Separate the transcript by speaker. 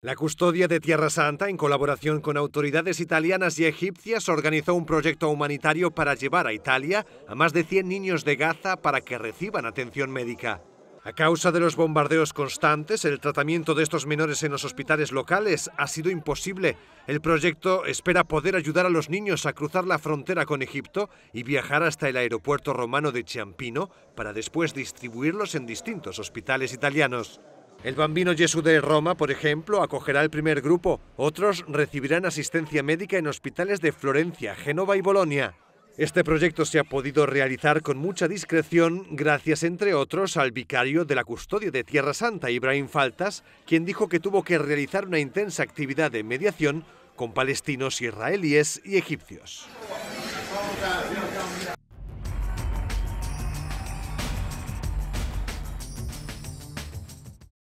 Speaker 1: La Custodia de Tierra Santa, en colaboración con autoridades italianas y egipcias, organizó un proyecto humanitario para llevar a Italia a más de 100 niños de Gaza para que reciban atención médica. A causa de los bombardeos constantes, el tratamiento de estos menores en los hospitales locales ha sido imposible. El proyecto espera poder ayudar a los niños a cruzar la frontera con Egipto y viajar hasta el aeropuerto romano de Ciampino para después distribuirlos en distintos hospitales italianos. El bambino Jesús de Roma, por ejemplo, acogerá el primer grupo. Otros recibirán asistencia médica en hospitales de Florencia, Génova y Bolonia. Este proyecto se ha podido realizar con mucha discreción gracias, entre otros, al vicario de la custodia de Tierra Santa, Ibrahim Faltas, quien dijo que tuvo que realizar una intensa actividad de mediación con palestinos, israelíes y egipcios.